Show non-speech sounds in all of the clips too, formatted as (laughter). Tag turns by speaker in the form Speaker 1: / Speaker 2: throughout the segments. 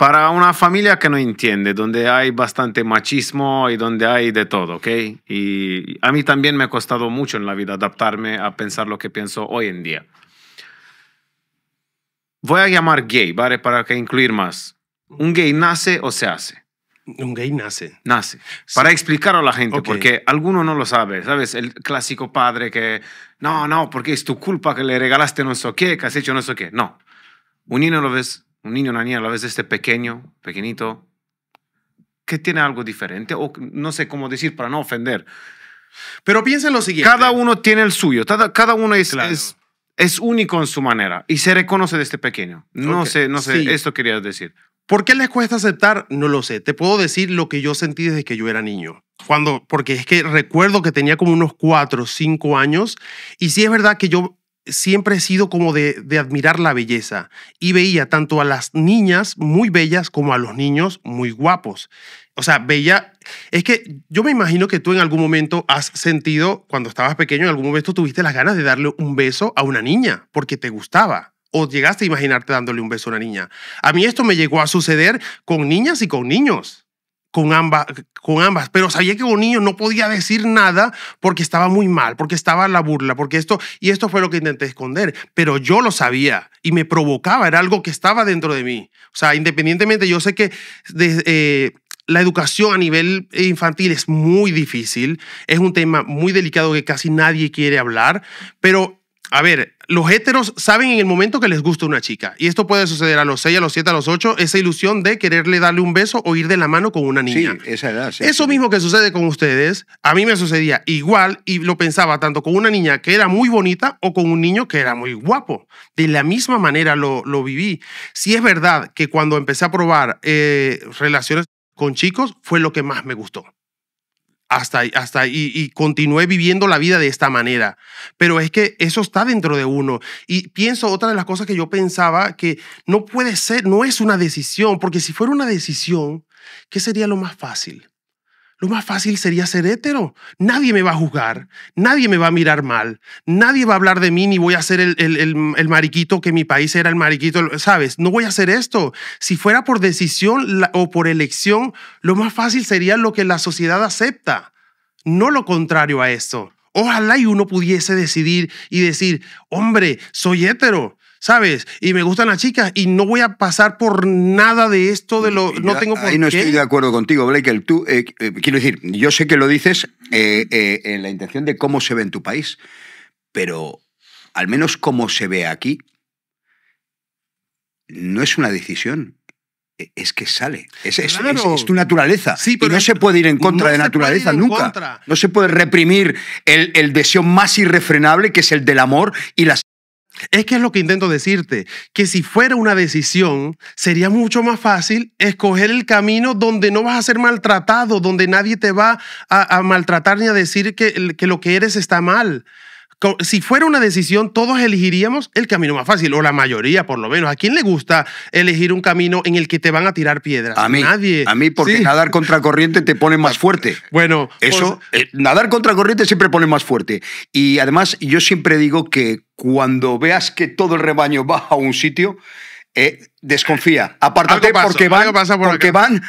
Speaker 1: para una familia que no entiende, donde hay bastante machismo y donde hay de todo, ¿ok? Y a mí también me ha costado mucho en la vida adaptarme a pensar lo que pienso hoy en día. Voy a llamar gay, ¿vale? Para que incluir más. ¿Un gay nace o se hace? Un gay nace. Nace. Para explicarlo a la gente, porque alguno no lo sabe, ¿sabes? El clásico padre que, no, no, porque es tu culpa que le regalaste no sé qué, que has hecho no sé qué. No. Un niño lo ves un niño, una niña, a la de este pequeño, pequeñito, que tiene algo diferente, o no sé cómo decir para no ofender. Pero piensa lo siguiente. Cada uno tiene el suyo, cada, uno es, es, único en su manera y se reconoce de este pequeño. No sé, no sé, esto quería decir.
Speaker 2: ¿Por qué les cuesta aceptar? No lo sé. Te puedo decir lo que yo sentí desde que yo era niño. Cuando, porque es que recuerdo que tenía como unos cuatro o cinco años y sí es verdad que yo siempre he sido como de, admirar la belleza y veía tanto a las niñas muy bellas como a los niños muy guapos. O sea, bella, es que yo me imagino que tú en algún momento has sentido, cuando estabas pequeño, en algún momento tuviste las ganas de darle un beso a una niña porque te gustaba. O llegaste a imaginarte dándole un beso a una niña. A mí esto me llegó a suceder con niñas y con niños con ambas, con ambas, pero sabía que un niño no podía decir nada porque estaba muy mal, porque estaba la burla, porque esto, y esto fue lo que intenté esconder, pero yo lo sabía y me provocaba, era algo que estaba dentro de mí. O sea, independientemente, yo sé que eh, la educación a nivel infantil es muy difícil, es un tema muy delicado que casi nadie quiere hablar, pero a ver, los héteros saben en el momento que les gusta una chica. Y esto puede suceder a los 6, a los 7, a los 8, esa ilusión de quererle darle un beso o ir de la mano con una niña.
Speaker 3: Sí, esa edad. Sí,
Speaker 2: Eso mismo que sucede con ustedes, a mí me sucedía igual y lo pensaba tanto con una niña que era muy bonita o con un niño que era muy guapo. De la misma manera lo, lo viví. Sí es verdad que cuando empecé a probar eh, relaciones con chicos, fue lo que más me gustó hasta, hasta y, y continué viviendo la vida de esta manera. Pero es que eso está dentro de uno. Y pienso otra de las cosas que yo pensaba, que no puede ser, no es una decisión, porque si fuera una decisión, ¿qué sería lo más fácil? lo más fácil sería ser hétero. Nadie me va a juzgar, nadie me va a mirar mal, nadie va a hablar de mí ni voy a ser el, el, el, mariquito que mi país era el mariquito, ¿sabes? No voy a hacer esto. Si fuera por decisión o por elección, lo más fácil sería lo que la sociedad acepta, no lo contrario a esto. Ojalá y uno pudiese decidir y decir, hombre, soy hétero, ¿sabes? Y me gustan las chicas y no voy a pasar por nada de esto, de lo, no tengo por Ahí no estoy
Speaker 3: de acuerdo contigo, Blake. Tú, eh, eh, quiero decir, yo sé que lo dices eh, en la intención de cómo se ve en tu país, pero al menos cómo se ve aquí, no es una decisión, e, es que sale. Es, tu naturaleza. y no se puede ir en contra de naturaleza nunca. No se puede reprimir el, el, deseo más irrefrenable que es el del amor y las es que es lo que intento decirte, que si fuera una
Speaker 2: decisión, sería mucho más fácil escoger el camino donde no vas a ser maltratado, donde nadie te va a, maltratar ni a decir que, que lo que eres está mal si fuera una decisión, todos elegiríamos el camino más fácil, o la mayoría por lo menos. ¿A quién le gusta elegir un camino en el que te van a tirar piedras?
Speaker 3: A mí. Nadie. A mí, porque nadar nadar contracorriente te pone más fuerte. (laughs) Bueno. Eso, eh, Nadar contra nadar contracorriente siempre pone más fuerte. Y además, yo siempre digo que cuando veas que todo el rebaño va a un sitio, eh, desconfía. Apártate porque, van,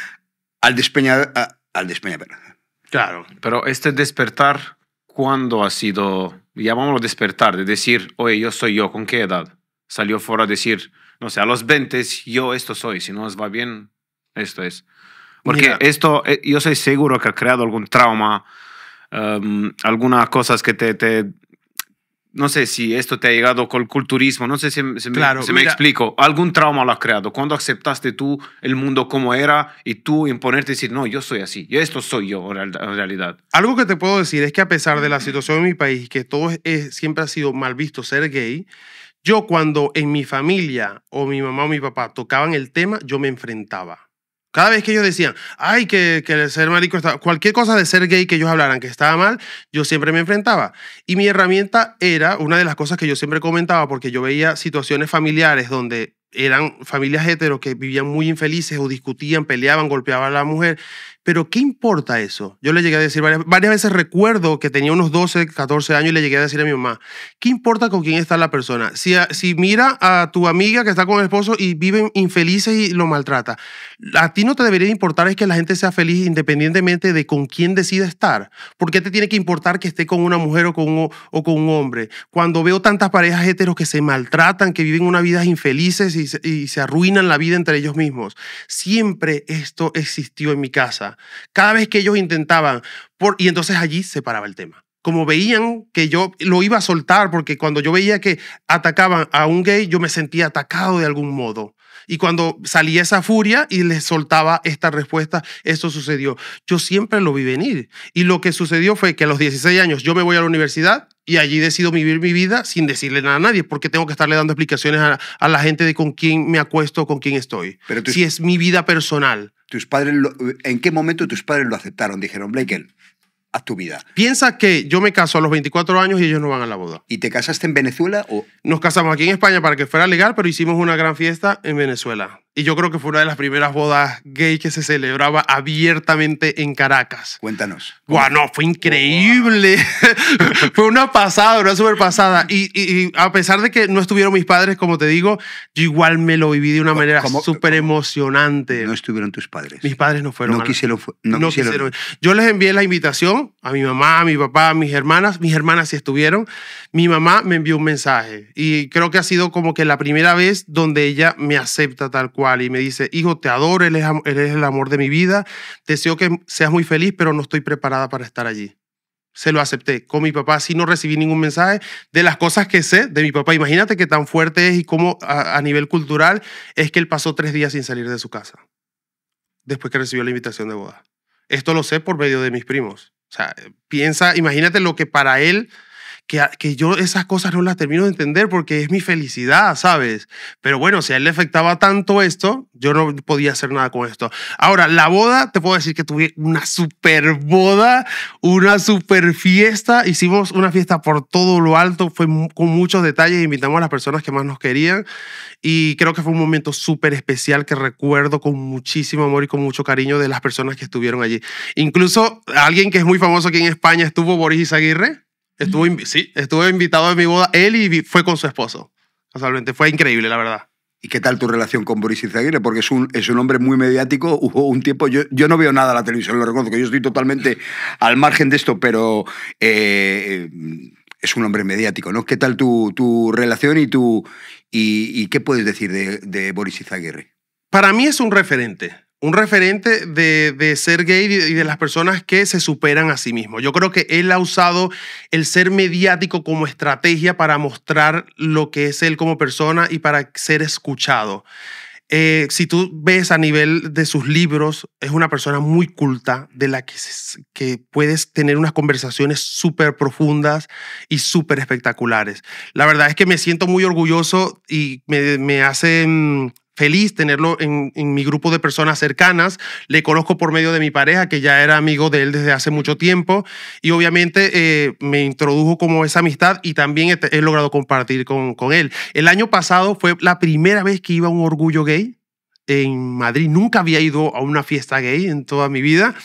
Speaker 3: al despeñador.
Speaker 1: Claro. Pero este despertar, ¿cuándo ha sido a despertar, de decir, oye, yo soy yo, ¿con qué edad? Salió fuera a decir, no sé, a los 20 yo esto soy, si no os va bien, esto es. Porque esto, eh, yo soy seguro que ha creado algún trauma, em, algunas cosas que te, te no sé si esto te ha llegado con el culturismo, no sé si, me, explico, algún trauma lo has creado. ¿Cuándo aceptaste tú el mundo como era y tú imponerte y decir, no, yo soy así, yo esto soy yo en realidad?
Speaker 2: Algo que te puedo decir es que a pesar de la situación en mi país, que todo siempre ha sido mal visto ser gay, yo cuando en mi familia o mi mamá o mi papá tocaban el tema, yo me enfrentaba. Cada vez que ellos decían, ay, que, que el ser marico estaba... Cualquier cosa de ser gay que ellos hablaran que estaba mal, yo siempre me enfrentaba. Y mi herramienta era una de las cosas que yo siempre comentaba, porque yo veía situaciones familiares donde eran familias hetero que vivían muy infelices o discutían, peleaban, golpeaban a la mujer. Pero ¿qué importa eso? Yo le llegué a decir varias, veces, recuerdo que tenía unos 12, 14 años y le llegué a decir a mi mamá, ¿qué importa con quién está la persona? Si, si mira a tu amiga que está con el esposo y viven infelices y lo maltrata, a ti no te debería importar es que la gente sea feliz independientemente de con quién decida estar. ¿Por qué te tiene que importar que esté con una mujer o con un, o con un hombre? Cuando veo tantas parejas heteros que se maltratan, que viven una vida infelices y se arruinan la vida entre ellos mismos. Siempre esto existió en mi casa. Cada vez que ellos intentaban, y entonces allí se paraba el tema. Como veían que yo lo iba a soltar, porque cuando yo veía que atacaban a un gay, yo me sentía atacado de algún modo. Y cuando salía esa furia y les soltaba esta respuesta, eso sucedió. Yo siempre lo vi venir. Y lo que sucedió fue que a los 16 años yo me voy a la universidad y allí decido vivir mi vida sin decirle nada a nadie, porque tengo que estarle dando explicaciones a, la gente de con quién me acuesto, con quién estoy. Si es mi vida personal
Speaker 3: tus padres ¿en qué momento tus padres lo
Speaker 2: aceptaron? Dijeron, Blake, a tu vida. Piensa que yo me caso a los 24 años y ellos no van a la boda. ¿Y te casaste en Venezuela o...? Nos casamos aquí en España para que fuera legal, pero hicimos una gran fiesta en Venezuela y yo creo que fue una de las primeras bodas gay que se celebraba abiertamente en
Speaker 3: Caracas. Cuéntanos.
Speaker 2: Guau, no, fue increíble. (laughs) fue una pasada, una súper pasada. Y, y, a pesar de que no estuvieron mis padres, como te digo, yo igual me lo viví de una manera súper emocionante. No estuvieron tus padres. Mis padres no fueron. No, quisieron, no, quisieron. quisieron. Yo les envié la invitación a mi mamá, a mi papá, a mis hermanas. Mis hermanas sí estuvieron. Mi mamá me envió un mensaje y creo que ha sido como que la primera vez donde ella me acepta tal cual y me dice, hijo, te adoro, él es el amor de mi vida, deseo que seas muy feliz, pero no estoy preparada para estar allí. Se lo acepté. Con mi papá sí no recibí ningún mensaje de las cosas que sé de mi papá. Imagínate qué tan fuerte es y cómo a, a nivel cultural es que él pasó tres días sin salir de su casa después que recibió la invitación de boda. Esto lo sé por medio de mis primos. O sea, piensa, imagínate lo que para él que, yo esas cosas no las termino de entender porque es mi felicidad, ¿sabes? Pero bueno, si a él le afectaba tanto esto, yo no podía hacer nada con esto. Ahora, la boda, te puedo decir que tuve una super boda, una super fiesta. Hicimos una fiesta por todo lo alto, fue con muchos detalles, invitamos a las personas que más nos querían y creo que fue un momento súper especial que recuerdo con muchísimo amor y con mucho cariño de las personas que estuvieron allí. Incluso alguien que es muy famoso aquí en España estuvo Boris Aguirre Estuvo, sí, estuve invitado
Speaker 3: a mi boda él y fue con su esposo. Casualmente, fue increíble, la verdad. ¿Y qué tal tu relación con Boris Izaguirre? Porque es un, hombre muy mediático. Hubo un tiempo, yo, yo no veo nada a la televisión, lo reconozco, yo estoy totalmente al margen de esto, pero eh, es un hombre mediático, ¿no? ¿Qué tal tu, relación y, tu, y, qué puedes decir de, de Boris Izaguirre?
Speaker 2: Para mí es un referente, un referente de, ser gay y de las personas que se superan a sí mismos. Yo creo que él ha usado el ser mediático como estrategia para mostrar lo que es él como persona y para ser escuchado. Eh, si tú ves a nivel de sus libros, es una persona muy culta, de la que, puedes tener unas conversaciones súper profundas y súper espectaculares. La verdad es que me siento muy orgulloso y me, me hace mm, feliz tenerlo en, mi grupo de personas cercanas. Le conozco por medio de mi pareja, que ya era amigo de él desde hace mucho tiempo. Y obviamente eh, me introdujo como esa amistad y también he, logrado compartir con, él. El año pasado fue la primera vez que iba a un orgullo gay en Madrid. Nunca había ido a una fiesta gay en toda mi vida.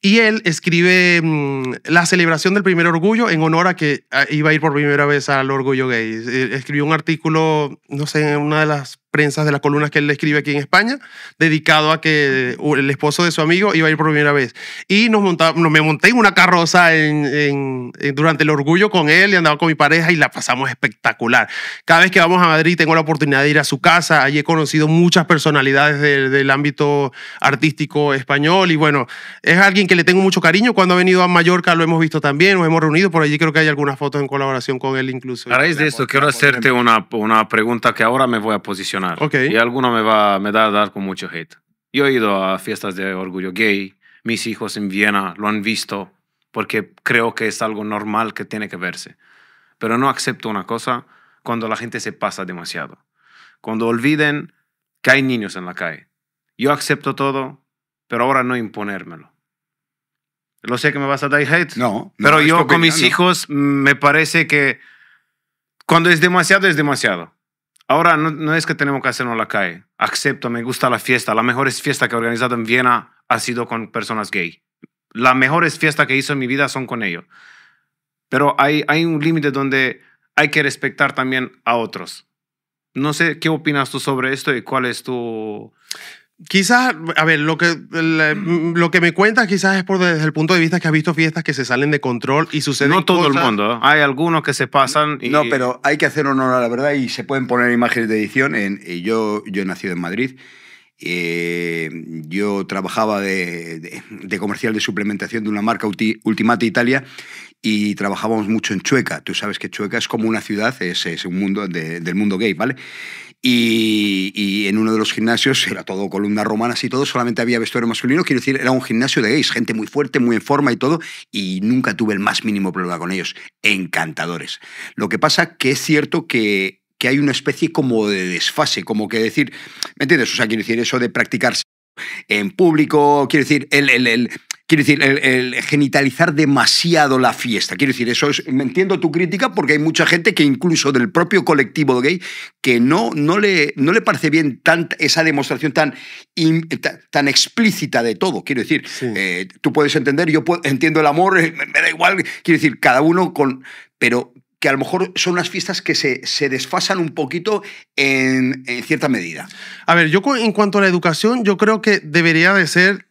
Speaker 2: Y él escribe mm, la celebración del primer orgullo en honor a que iba a ir por primera vez al orgullo gay. Eh, escribió un artículo, no sé, en una de las prensas de las columnas que él escribe aquí en España, dedicado a que el esposo de su amigo iba a ir por primera vez. Y nos me monté en una carroza en, durante el orgullo con él y andaba con mi pareja y la pasamos espectacular. Cada vez que vamos a Madrid tengo la oportunidad de ir a su casa, allí he conocido muchas personalidades del ámbito artístico español y bueno, es alguien que le tengo mucho cariño. Cuando ha venido a Mallorca lo hemos visto también, nos hemos reunido, por allí creo que hay algunas fotos en colaboración con él incluso. A raíz de esto, quiero hacerte una,
Speaker 1: una pregunta que ahora me voy a posicionar y alguno me va me da a dar con mucho hate. Yo he ido a fiestas de orgullo gay, mis hijos en Viena lo han visto porque creo que es algo normal que tiene que verse. Pero no acepto una cosa cuando la gente se pasa demasiado. Cuando olviden que hay niños en la calle. Yo acepto todo, pero ahora no imponérmelo. Lo sé que me vas a dar hate. Pero yo con mis hijos mm, me parece que cuando es demasiado, es demasiado. Ahora no, es que tenemos que hacernos la calle. Acepto, me gusta la fiesta. La mejor fiesta que he organizado en Viena ha sido con personas gay. Las mejores fiestas que hizo en mi vida son con ellos. Pero hay, hay un límite donde hay que respetar también a otros. No sé qué opinas tú sobre esto y cuál es tu...
Speaker 2: Quizás, a ver, lo que, mm. lo que me cuentas quizás es por desde el punto de vista que has visto fiestas que se salen de control y suceden No todo el mundo,
Speaker 3: ¿eh?
Speaker 1: hay algunos que se pasan
Speaker 2: y... No, pero
Speaker 3: hay que hacer honor a la verdad y se pueden poner imágenes de edición. En, eh, yo, yo he nacido en Madrid, eh, yo trabajaba de, de, comercial de suplementación de una marca Ultimate Italia y trabajábamos mucho en Chueca. Tú sabes que Chueca es como una ciudad, es, es un mundo del mundo gay, ¿vale? Y, en uno de los gimnasios era todo columnas romanas y todo, solamente había vestuario masculino, quiero decir, era un gimnasio de gays, gente muy fuerte, muy en forma y todo, y nunca tuve el más mínimo problema con ellos, encantadores. Lo que pasa que es cierto que, hay una especie como de desfase, como que decir, ¿me entiendes? O sea, quiero decir, eso de practicarse en público, quiero decir, el Quiero decir, el, genitalizar demasiado la fiesta. Quiero decir, eso es. Entiendo tu crítica porque hay mucha gente que, incluso del propio colectivo gay, que no, no, le, no le parece bien esa demostración tan, tan, explícita de todo. Quiero decir, eh, tú puedes entender, yo entiendo el amor, (laughs) me da igual. Quiero decir, cada uno con. Pero que a lo mejor son unas fiestas que se, se desfasan un poquito en cierta medida. A ver,
Speaker 2: yo en cuanto a la educación, yo creo que debería de ser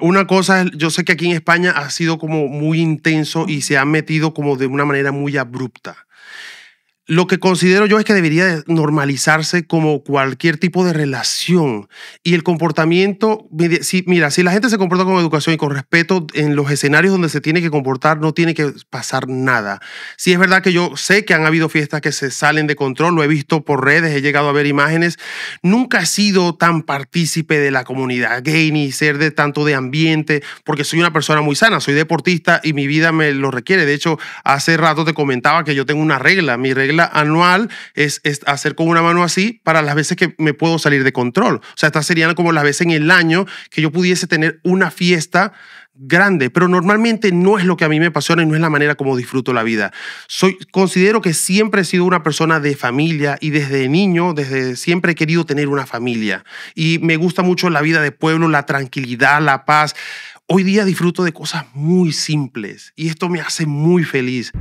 Speaker 2: una cosa, yo sé que aquí en España ha sido como muy intenso y se ha metido como de una manera muy abrupta lo que considero yo es que debería normalizarse como cualquier tipo de relación. Y el comportamiento, mira, si la gente se comporta con educación y con respeto en los escenarios donde se tiene que comportar, no tiene que pasar nada. Si es verdad que yo sé que han habido fiestas que se salen de control, lo he visto por redes, he llegado a ver imágenes, nunca he sido tan partícipe de la comunidad gay ni ser de tanto de ambiente, porque soy una persona muy sana, soy deportista y mi vida me lo requiere. De hecho, hace rato te comentaba que yo tengo una regla, mi regla la anual es, es, hacer con una mano así para las veces que me puedo salir de control. O sea, estas serían como las veces en el año que yo pudiese tener una fiesta grande, pero normalmente no es lo que a mí me apasiona y no es la manera como disfruto la vida. Soy, considero que siempre he sido una persona de familia y desde niño, desde siempre he querido tener una familia y me gusta mucho la vida de pueblo, la tranquilidad, la paz. Hoy día disfruto de cosas muy simples y esto me hace muy feliz.